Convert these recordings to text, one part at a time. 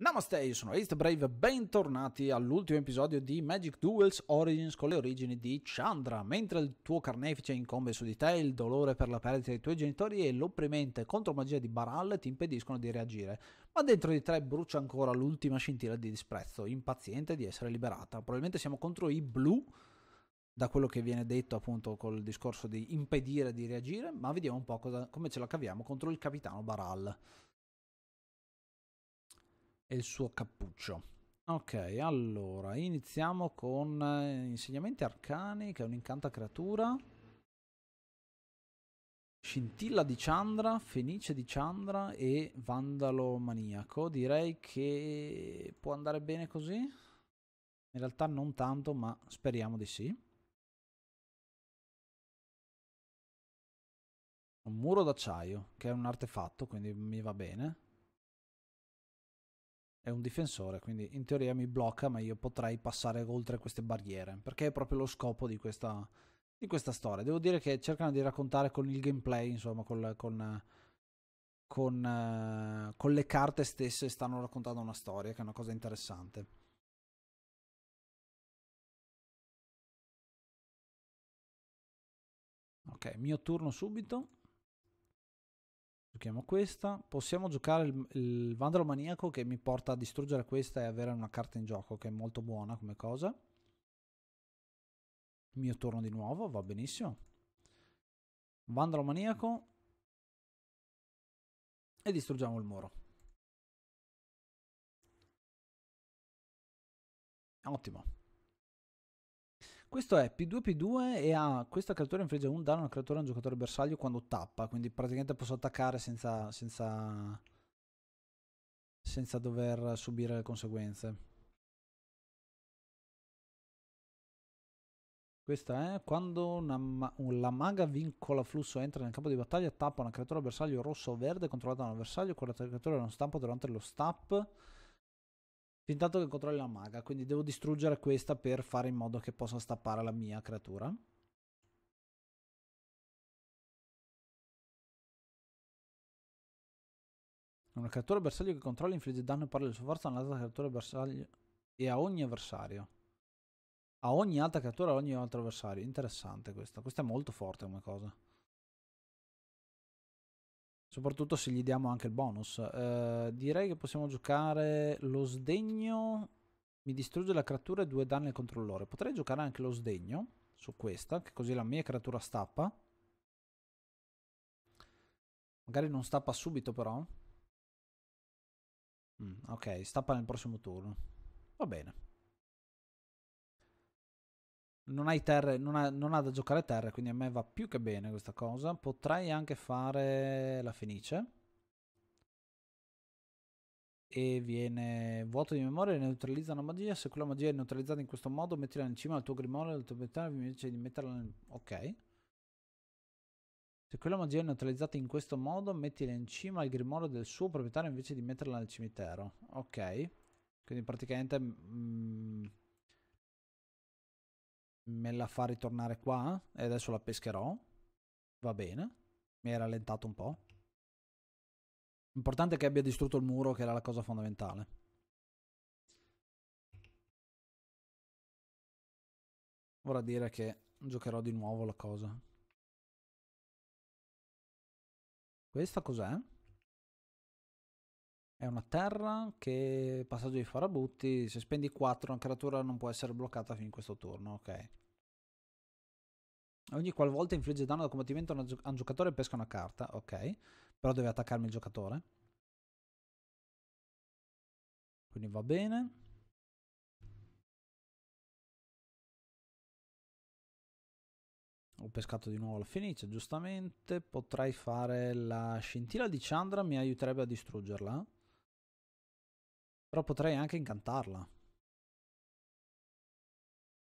Namaste, io sono East Brave, bentornati all'ultimo episodio di Magic Duels Origins con le origini di Chandra. Mentre il tuo carnefice incombe su di te, il dolore per la perdita dei tuoi genitori e l'opprimente contromagia di Baral ti impediscono di reagire, ma dentro di te brucia ancora l'ultima scintilla di disprezzo, impaziente di essere liberata. Probabilmente siamo contro i blu, da quello che viene detto appunto col discorso di impedire di reagire, ma vediamo un po' cosa, come ce la caviamo contro il capitano Baral e il suo cappuccio. Ok, allora, iniziamo con eh, insegnamenti arcani, che è un'incanta creatura. Scintilla di Chandra, Fenice di Chandra e Vandalo Maniaco. Direi che può andare bene così. In realtà non tanto, ma speriamo di sì. Un muro d'acciaio, che è un artefatto, quindi mi va bene è un difensore, quindi in teoria mi blocca, ma io potrei passare oltre queste barriere, perché è proprio lo scopo di questa, di questa storia. Devo dire che cercano di raccontare con il gameplay, insomma, col, con, con, eh, con le carte stesse, stanno raccontando una storia, che è una cosa interessante. Ok, mio turno subito. Giochiamo questa. Possiamo giocare il, il Vandalo Maniaco che mi porta a distruggere questa e avere una carta in gioco che è molto buona come cosa. mio turno di nuovo, va benissimo. Vandalo Maniaco. E distruggiamo il muro. Ottimo. Questo è P2P2 e ha questo creatore infligge un danno a al creatore a un giocatore bersaglio quando tappa, quindi praticamente posso attaccare senza, senza, senza dover subire le conseguenze. Questa è quando una, la maga vincola flusso entra nel campo di battaglia, tappa una creatura bersaglio rosso o verde controllata da un avversario, quella creatura non stampa durante lo stap. Intanto che controlli la maga, quindi devo distruggere questa per fare in modo che possa stappare la mia creatura. Una creatura bersaglio che controlla infligge danno e parla della sua forza a un'altra creatura bersaglio e a ogni avversario. A ogni altra creatura, a ogni altro avversario. Interessante questo. Questa è molto forte come cosa. Soprattutto se gli diamo anche il bonus. Eh, direi che possiamo giocare lo sdegno. Mi distrugge la creatura e due danni al controllore. Potrei giocare anche lo sdegno su questa, che così la mia creatura stappa. Magari non stappa subito però. Mm, ok, stappa nel prossimo turno. Va bene non, hai terre, non, ha, non ha da giocare terre, quindi a me va più che bene questa cosa. Potrei anche fare la Fenice. E viene vuoto di memoria e neutralizza una magia. Se quella magia è neutralizzata in questo modo, mettila in cima al tuo grimorio del tuo proprietario invece di metterla nel... Ok. Se quella magia è neutralizzata in questo modo, mettila in cima al grimorio del suo proprietario invece di metterla nel cimitero. Ok. Quindi praticamente... Mm, me la fa ritornare qua e adesso la pescherò. Va bene. Mi hai rallentato un po'. L'importante è che abbia distrutto il muro, che era la cosa fondamentale. Vorrà dire che giocherò di nuovo la cosa. Questa cos'è? È una terra che passaggio di farabutti, se spendi 4 una creatura non può essere bloccata fin in questo turno, ok. Ogni qualvolta infligge danno da combattimento a un giocatore pesca una carta, ok. Però deve attaccarmi il giocatore. Quindi va bene. Ho pescato di nuovo la Fenice, giustamente. Potrei fare la scintilla di Chandra, mi aiuterebbe a distruggerla. Però potrei anche incantarla.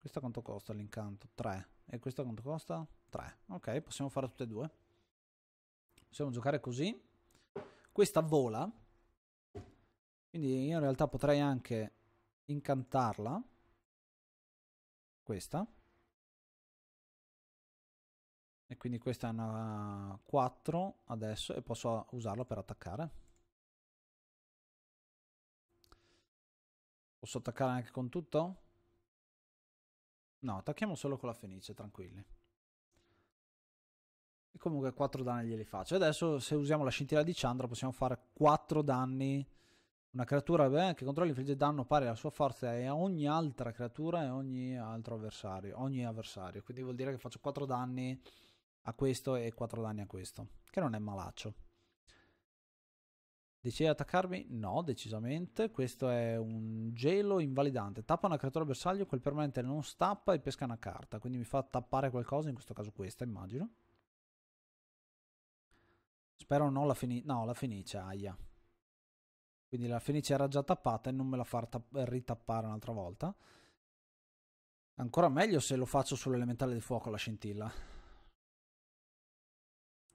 Questa quanto costa l'incanto? 3. E questa quanto costa? 3. Ok, possiamo fare tutte e due. Possiamo giocare così. Questa vola. Quindi io in realtà potrei anche incantarla. Questa. E quindi questa è una 4 adesso e posso usarla per attaccare. Posso attaccare anche con tutto? No, attacchiamo solo con la Fenice, tranquilli. E comunque 4 danni glieli faccio. Adesso se usiamo la scintilla di Chandra possiamo fare 4 danni. Una creatura beh, che controlla infligge danno pari alla sua forza e a ogni altra creatura e ogni altro avversario. Ogni avversario. Quindi vuol dire che faccio 4 danni a questo e 4 danni a questo. Che non è malaccio. Decide di attaccarmi? No, decisamente. Questo è un gelo invalidante. Tappa una creatura bersaglio, quel permanente non stappa e pesca una carta. Quindi mi fa tappare qualcosa, in questo caso questa, immagino. Spero non la fenice. No, la fenice, aia. Quindi la fenice era già tappata e non me la far ritappare un'altra volta. Ancora meglio se lo faccio sull'elementale di fuoco la scintilla.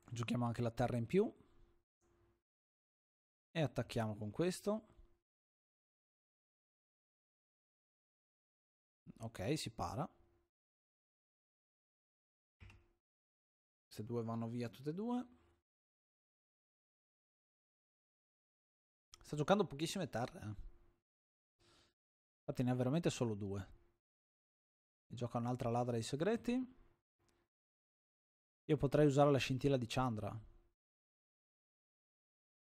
Giochiamo anche la terra in più e attacchiamo con questo. Ok, si para. Queste due vanno via tutte e due. Sta giocando pochissime terre. Eh. Infatti ne ha veramente solo due. E gioca un'altra ladra dei segreti. Io potrei usare la scintilla di Chandra.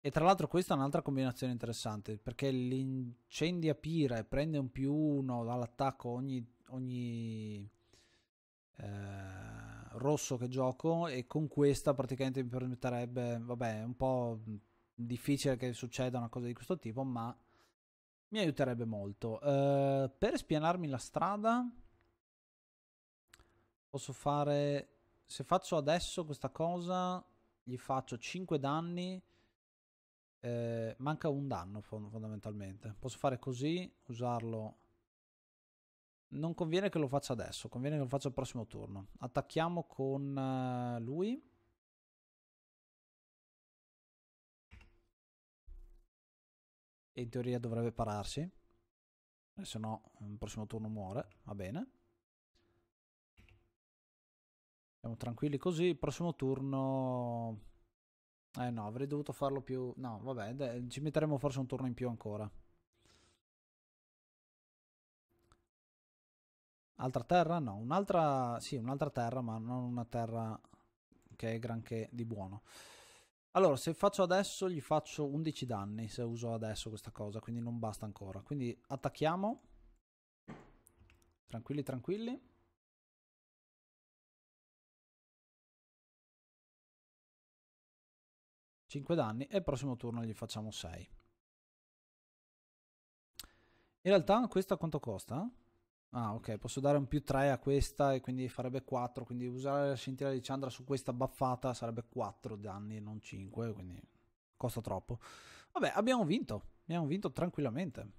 E tra l'altro questa è un'altra combinazione interessante, perché l'incendia pira e prende un più uno dall'attacco ogni, ogni eh, rosso che gioco e con questa praticamente mi permetterebbe, vabbè è un po' difficile che succeda una cosa di questo tipo, ma mi aiuterebbe molto. Eh, per spianarmi la strada posso fare, se faccio adesso questa cosa, gli faccio 5 danni eh, manca un danno fondamentalmente. Posso fare così, usarlo. Non conviene che lo faccia adesso, conviene che lo faccia il prossimo turno. Attacchiamo con eh, lui. E in teoria dovrebbe pararsi. Eh, se no, il prossimo turno muore. Va bene. Siamo tranquilli così. Il prossimo turno eh no, avrei dovuto farlo più... No, vabbè, dai, ci metteremo forse un turno in più ancora. Altra terra? No, un'altra... Sì, un'altra terra, ma non una terra che è granché di buono. Allora, se faccio adesso gli faccio 11 danni, se uso adesso questa cosa, quindi non basta ancora. Quindi attacchiamo. Tranquilli, tranquilli. 5 danni e il prossimo turno gli facciamo 6. In realtà questa quanto costa? Ah ok, posso dare un più 3 a questa e quindi farebbe 4, quindi usare la scintilla di Chandra su questa baffata sarebbe 4 danni e non 5, quindi costa troppo. Vabbè, abbiamo vinto, abbiamo vinto tranquillamente.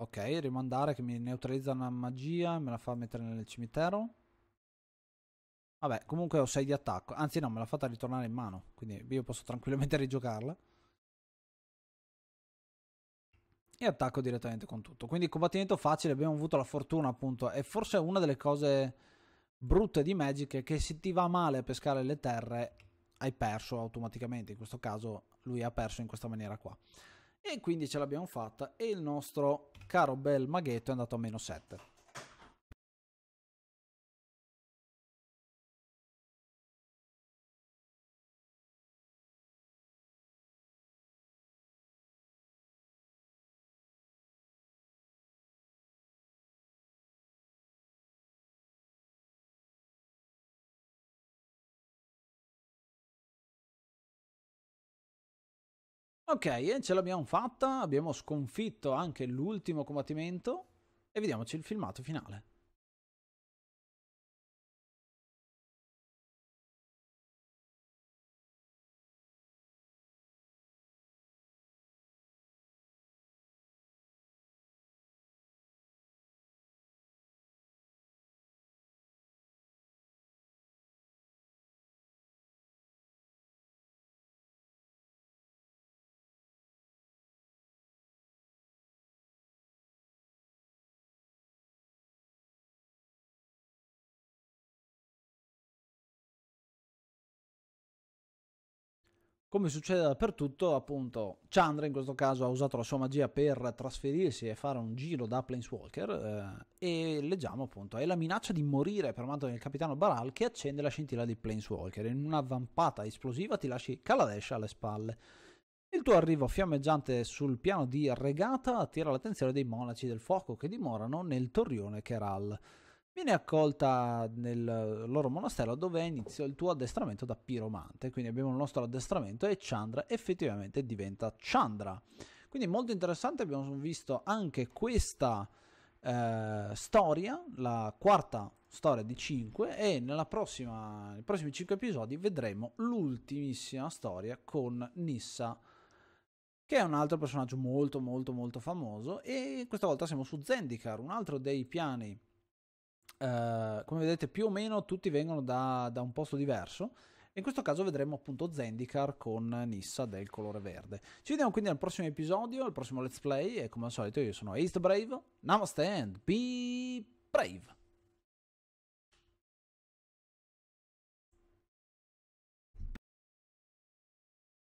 Ok, rimandare che mi neutralizza una magia, me la fa mettere nel cimitero. Vabbè, comunque ho 6 di attacco. Anzi no, me l'ha fatta ritornare in mano. Quindi io posso tranquillamente rigiocarla. E attacco direttamente con tutto. Quindi combattimento facile, abbiamo avuto la fortuna appunto. E forse una delle cose brutte di Magic è che se ti va male a pescare le terre hai perso automaticamente. In questo caso lui ha perso in questa maniera qua. E quindi ce l'abbiamo fatta e il nostro caro bel maghetto è andato a meno 7. Ok, ce l'abbiamo fatta, abbiamo sconfitto anche l'ultimo combattimento e vediamoci il filmato finale. Come succede dappertutto, appunto, Chandra in questo caso ha usato la sua magia per trasferirsi e fare un giro da Planeswalker eh, e leggiamo appunto, è la minaccia di morire per mano del capitano Baral che accende la scintilla di Planeswalker. In una vampata esplosiva ti lasci Kaladesh alle spalle. Il tuo arrivo fiammeggiante sul piano di regata attira l'attenzione dei monaci del fuoco che dimorano nel torrione Keral. Viene accolta nel loro monastero dove inizia il tuo addestramento da piromante, quindi abbiamo il nostro addestramento e Chandra effettivamente diventa Chandra. Quindi molto interessante, abbiamo visto anche questa eh, storia, la quarta storia di 5 e prossima, nei prossimi 5 episodi vedremo l'ultimissima storia con Nissa che è un altro personaggio molto molto molto famoso e questa volta siamo su Zendikar, un altro dei piani eh, come vedete più o meno tutti vengono da, da un posto diverso in questo caso vedremo appunto Zendikar con Nissa del colore verde. Ci vediamo quindi al prossimo episodio, al prossimo Let's Play e come al solito io sono Ace the Brave, Namaste and be brave!